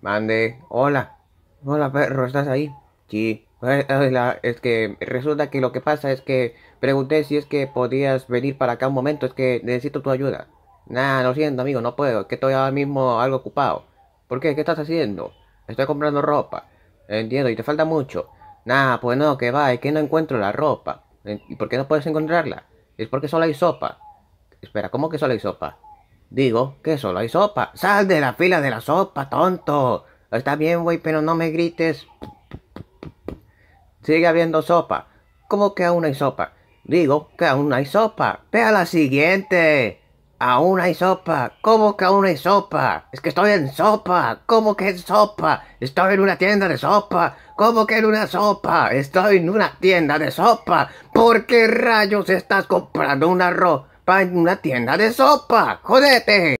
Mande, hola, hola perro, ¿estás ahí? Sí, pues, eh, es que resulta que lo que pasa es que pregunté si es que podías venir para acá un momento, es que necesito tu ayuda. Nah, lo siento amigo, no puedo, es que estoy ahora mismo algo ocupado. ¿Por qué? ¿Qué estás haciendo? Estoy comprando ropa. Entiendo, y te falta mucho. Nah, pues no, que va, es que no encuentro la ropa. ¿Y por qué no puedes encontrarla? Es porque solo hay sopa. Espera, ¿cómo que solo hay sopa? Digo que solo hay sopa. ¡Sal de la fila de la sopa, tonto! Está bien, güey, pero no me grites. Sigue habiendo sopa. ¿Cómo que aún hay sopa? Digo que aún hay sopa. Ve a la siguiente. Aún hay sopa. ¿Cómo que aún hay sopa? Es que estoy en sopa. ¿Cómo que en sopa? Estoy en una tienda de sopa. ¿Cómo que en una sopa? Estoy en una tienda de sopa. ¿Por qué rayos estás comprando un arroz? En una tienda de sopa. ¡Jodete!